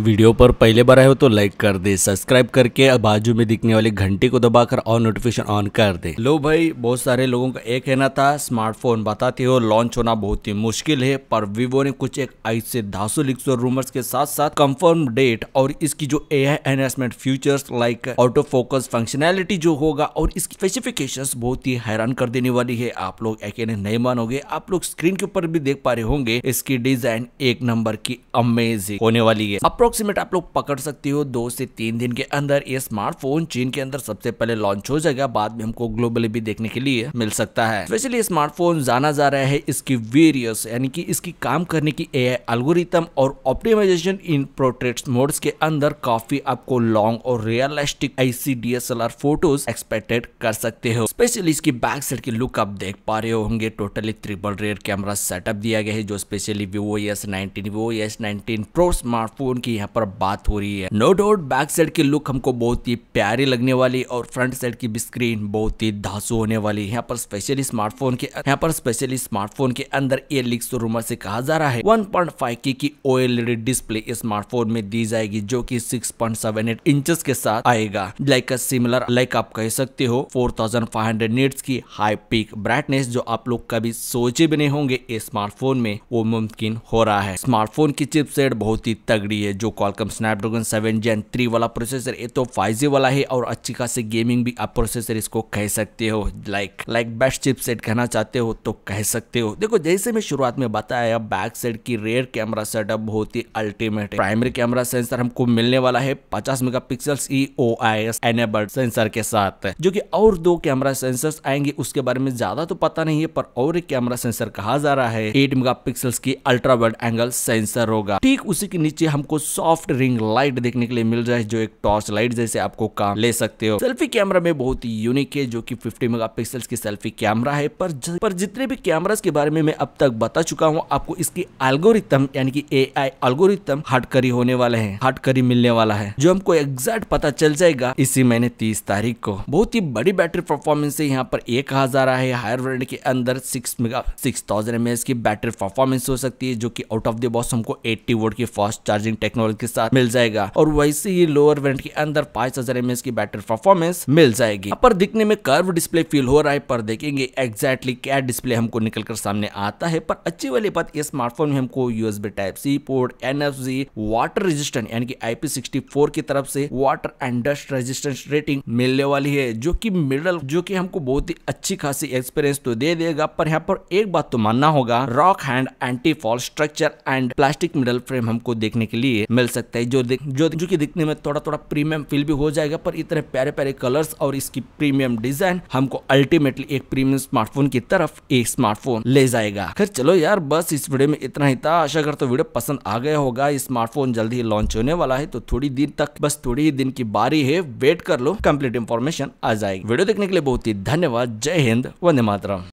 video पर पहले बार आए हो तो लाइक कर दे सब्सक्राइब करके बाजू में दिखने वाली घंटी को दबाकर और नोटिफिकेशन ऑन कर दे लो भाई बहुत सारे लोगों का एक कहना था स्मार्टफोन बताते हो लॉन्च होना बहुत ही मुश्किल है पर वीवो ने कुछ एक से धासु लिख रूमर्स के साथ साथ कंफर्म डेट और इसकी जो A I enhancement features like auto focus functionality जो होगा और इसकी स्पेसिफिकेशन बहुत ही हैरान कर देने वाली है आप लोग एक नहीं मानोगे आप लोग स्क्रीन के ऊपर भी देख पा रहे होंगे इसकी डिजाइन एक नंबर की अमेजिंग होने वाली है अप्रोक्सीमेट आप लोग पकड़ सकते हो दो से तीन दिन के अंदर ये स्मार्टफोन चीन के अंदर सबसे पहले लॉन्च हो जाएगा बाद में हमको ग्लोबली भी देखने के लिए मिल सकता है स्पेशली स्मार्टफोन जाना जा रहा है इसकी वेरियस यानी कि इसकी काम करने की ए एल्गोरिथम और ऑप्टिमाइजेशन इन प्रोट्रेट मोड्स के अंदर काफी आपको लॉन्ग और रियलिस्टिक आईसी डीएसएलआर फोटोज एक्सपेक्टेड कर सकते हो स्पेशली इसकी बैक साइड की लुक आप देख पा रहे होंगे totally triple rear camera setup दिया गया है जो specially Vivo S nineteen Vivo S nineteen pro smartphone की की यहाँ पर बात हो रही है नो डाउट बैक साइड की लुक हमको बहुत ही प्यारी लगने वाली और फ्रंट साइड की भी स्क्रीन बहुत ही धासु होने वाली यहाँ पर स्पेशली स्मार्टफोन के यहाँ पर स्पेशली स्मार्टफोन के अंदर ये लिक्स रूमर तो से कहा जा रहा है वन पॉइंट फाइव की, की ओएलईडी डिस्प्ले स्मार्टफोन में दी जाएगी जो की six point seven eight inches के साथ आएगा लाइक सिमिलर लाइक आप कह सकते हो four thousand five hundred nits की हाई पीक ब्राइटनेस जो आप लोग कभी सोचे भी नहीं होंगे स्मार्टफोन में वो मुमकिन हो रहा है स्मार्टफोन की चिपसेट बहुत ही तगड़ी है जो Qualcomm Snapdragon seven gen three वाला प्रोसेसर ये तो फाइव वाला है और अच्छी खासी गेमिंग भी आप प्रोसेसर इसको कह सकते हो like like best chipset कहना चाहते हो तो कह सकते हो देखो जैसे मैं शुरुआत में बताया बैक साइड की रेयर कैमरा सेटअप बहुत ही अल्टीमेट प्राइमरी कैमरा सेंसर हमको मिलने वाला है पचास mega E O I S enabled sensor के साथ जो की और दो कैमरा सेंसर आएंगे उसके बारे में ज्यादा तो पता नहीं है पर और एक कैमरा सेंसर कहा जा रहा है एट मेगा की अल्ट्रा वर्ड एंगल सेंसर होगा ठीक उसी के नीचे हमको सॉफ्ट रिंग लाइट देखने के लिए मिल रहा है जो एक टॉर्च लाइट जैसे आपको काम ले सकते हो सेल्फी कैमरा में बहुत ही यूनिक है जो फिफ्टी मेगा मेगापिक्सल्स की सेल्फी कैमरा है पर ज, पर जितने भी कैमरा के बारे में मैं अब तक बता चुका हूँ आपको इसकी एल्गोरिथम यानी कि ए आई एल्गोरिथम हटकरी करी होने वाले है हटकरी करी मिलने वाला है जो हमको एग्जैक्ट पता चल जाएगा इसी महीने तीस तारीख को बहुत ही बड़ी बैटरी परफॉर्मेंस है यहाँ पर एक हजार जा है हायर वर्ल्ड के अंदर six mega six thousand M की बैटरी परफॉर्मेंस हो सकती है जो की आउट ऑफ द बॉक्स हमको एट्टी वोट की फास्ट चार्जिंग टेक्नोलॉजी टेक्नोलॉजी के साथ मिल जाएगा और वैसे ही लोअर वेरियंट के अंदर पांच हजार एम की बैटरी परफॉर्मेंस मिल जाएगी पर दिखने में कर्व डिस्प्ले फील हो रहा है पर देखेंगे एग्जैक्टली क्या डिस्प्ले हमको निकल कर सामने आता है पर अच्छी वाली बात इस स्मार्टफोन में हमको यूएसबी टाइप सी पोर्ट जी वाटर रेजिस्टेंट यानी कि आईपी की तरफ से water and dust resistance rating मिलने वाली है जो की मिडल जो की हमको बहुत ही अच्छी खासी एक्सपीरियंस तो दे देगा पर यहाँ पर एक बात तो मानना होगा rock hand anti fall structure and plastic middle frame हमको देखने के लिए मिल सकता है जो जो जो कि दिखने में थोड़ा थोड़ा प्रीमियम फील भी हो जाएगा पर इतने प्यारे प्यारे कलर्स और इसकी प्रीमियम डिजाइन हमको अल्टीमेटली एक प्रीमियम स्मार्टफोन की तरफ एक स्मार्टफोन ले जाएगा खैर चलो यार बस इस वीडियो में इतना ही था आशा कर तो वीडियो पसंद आ गया होगा स्मार्टफोन जल्दी ही लॉन्च होने वाला है तो थोड़ी देर तक बस थोड़ी ही दिन की बारी है वेट कर लो कंप्लीट इन्फॉर्मेशन आ जाएगी वीडियो देखने के लिए बहुत ही धन्यवाद जय हिंद वंदे मातरम